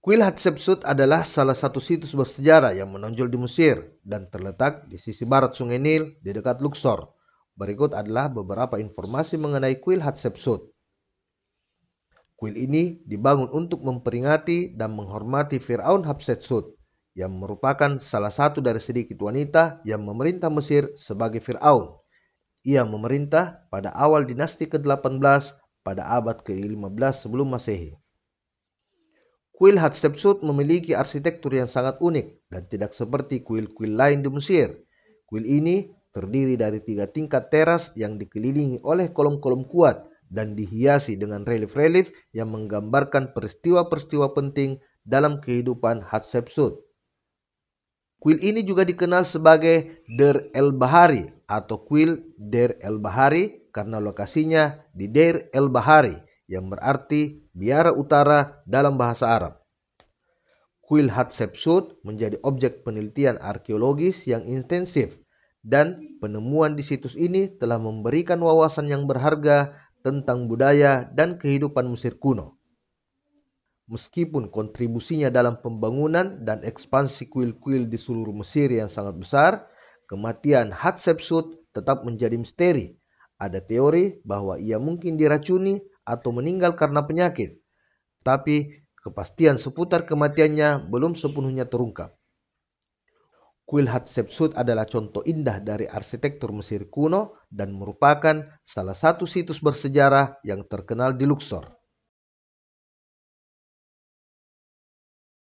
Kuil Hatshepsut adalah salah satu situs bersejarah yang menonjol di Mesir dan terletak di sisi barat Sungai Nil di dekat Luxor. Berikut adalah beberapa informasi mengenai kuil Hatshepsut. Kuil ini dibangun untuk memperingati dan menghormati Fir'aun Hatshepsut yang merupakan salah satu dari sedikit wanita yang memerintah Mesir sebagai Fir'aun. Ia memerintah pada awal dinasti ke-18 pada abad ke-15 sebelum masehi. Kuil Hatshepsut memiliki arsitektur yang sangat unik dan tidak seperti kuil-kuil lain di Mesir. Kuil ini terdiri dari tiga tingkat teras yang dikelilingi oleh kolom-kolom kuat dan dihiasi dengan relief-relief yang menggambarkan peristiwa-peristiwa penting dalam kehidupan Hatshepsut. Kuil ini juga dikenal sebagai Der El Bahari atau kuil Der El Bahari karena lokasinya di Der El Bahari yang berarti biara utara dalam bahasa Arab. Kuil Hatshepsut menjadi objek penelitian arkeologis yang intensif dan penemuan di situs ini telah memberikan wawasan yang berharga tentang budaya dan kehidupan Mesir kuno. Meskipun kontribusinya dalam pembangunan dan ekspansi kuil-kuil di seluruh Mesir yang sangat besar, kematian Hatshepsut tetap menjadi misteri. Ada teori bahwa ia mungkin diracuni atau meninggal karena penyakit, tapi kepastian seputar kematiannya belum sepenuhnya terungkap. Kuil Hatshepsut adalah contoh indah dari arsitektur Mesir kuno dan merupakan salah satu situs bersejarah yang terkenal di Luxor.